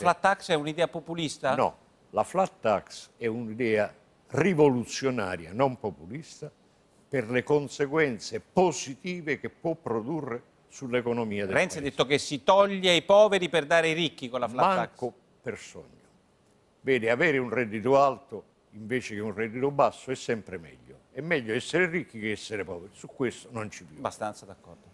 flat tax è un'idea populista? No, la flat tax è un'idea rivoluzionaria, non populista, per le conseguenze positive che può produrre sull'economia del Renzi paese. ha detto che si toglie ai poveri per dare ai ricchi con la flat Manco tax. Manco per sogno. Vede, avere un reddito alto invece che un reddito basso è sempre meglio. È meglio essere ricchi che essere poveri. Su questo non ci piove. Abbastanza d'accordo.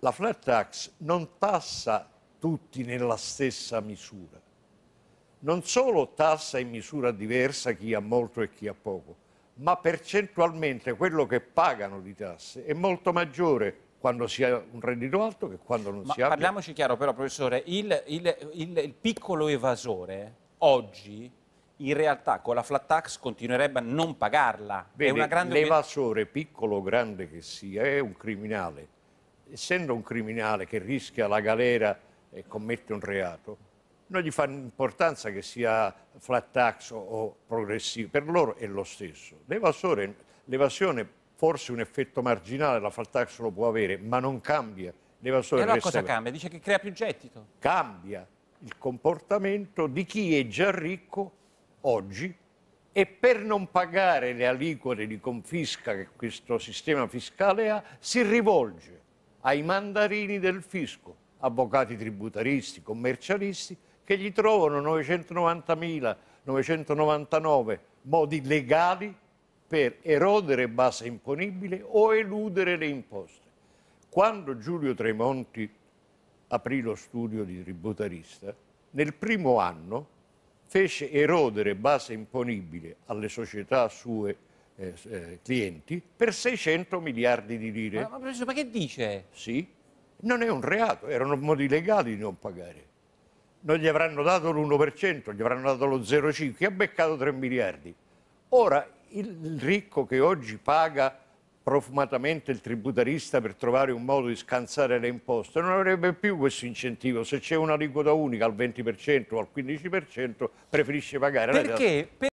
La flat tax non tassa tutti nella stessa misura. Non solo tassa in misura diversa chi ha molto e chi ha poco, ma percentualmente quello che pagano di tasse è molto maggiore quando si ha un reddito alto che quando non ma si ha. Parliamoci chiaro però, professore, il, il, il, il piccolo evasore oggi in realtà con la flat tax continuerebbe a non pagarla. Bene, grande... L'evasore, piccolo o grande che sia, è un criminale. Essendo un criminale che rischia la galera e commette un reato, non gli fanno importanza che sia flat tax o, progressivo, per loro è lo stesso. l'evasione forse un effetto marginale, la flat tax lo può avere, ma non cambia. L'evasore e allora cosa cambia? Dice che crea più gettito. Cambia il comportamento di chi è già ricco oggi e per non pagare le aliquote di confisca che questo sistema fiscale ha, si rivolge ai mandarini del fisco, avvocati tributaristi, commercialisti, che gli trovano 990.999 modi legali per erodere base imponibile o eludere le imposte. Quando Giulio Tremonti aprì lo studio di tributarista, nel primo anno fece erodere base imponibile alle società sue eh, eh, clienti per 600 miliardi di lire. Ma, ma, ma che dice? Sì, non è un reato, erano modi legali di non pagare. Non gli avranno dato l'1%, gli avranno dato lo 0,5%, ha beccato 3 miliardi. Ora, il ricco che oggi paga profumatamente il tributarista per trovare un modo di scansare le imposte, non avrebbe più questo incentivo. Se c'è una liquida unica al 20% o al 15% preferisce pagare. Perché?